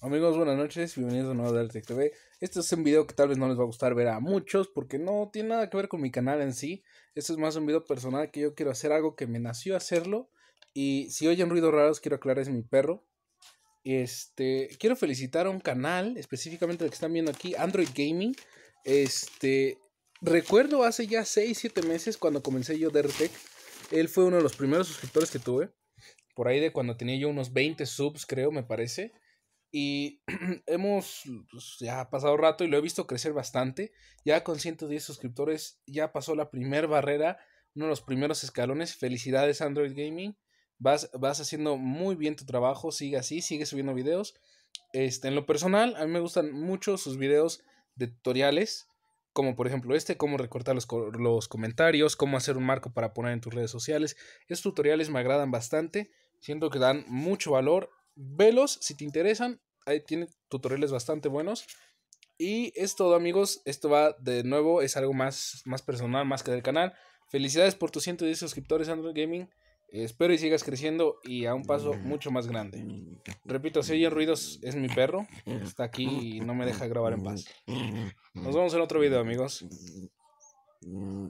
Amigos, buenas noches, bienvenidos a nuevo a TV. Este es un video que tal vez no les va a gustar ver a muchos porque no tiene nada que ver con mi canal en sí. Este es más un video personal que yo quiero hacer algo que me nació hacerlo. Y si oyen ruidos raros, quiero aclarar, es mi perro. Este, quiero felicitar a un canal, específicamente el que están viendo aquí, Android Gaming. Este, recuerdo hace ya 6, 7 meses cuando comencé yo DerTec Él fue uno de los primeros suscriptores que tuve. Por ahí de cuando tenía yo unos 20 subs, creo, me parece. Y hemos pues, ya pasado rato y lo he visto crecer bastante. Ya con 110 suscriptores, ya pasó la primera barrera, uno de los primeros escalones. Felicidades, Android Gaming. Vas, vas haciendo muy bien tu trabajo, sigue así, sigue subiendo videos. Este, en lo personal, a mí me gustan mucho sus videos de tutoriales, como por ejemplo este, cómo recortar los, los comentarios, cómo hacer un marco para poner en tus redes sociales. Estos tutoriales me agradan bastante, siento que dan mucho valor velos si te interesan. Ahí tiene tutoriales bastante buenos. Y es todo amigos, esto va de nuevo, es algo más, más personal, más que del canal. Felicidades por tus 110 suscriptores Android Gaming. Espero y sigas creciendo y a un paso mm. mucho más grande. Repito, si oyen ruidos, es mi perro. Está aquí y no me deja grabar en paz. Mm. Nos vemos en otro video, amigos. Mm.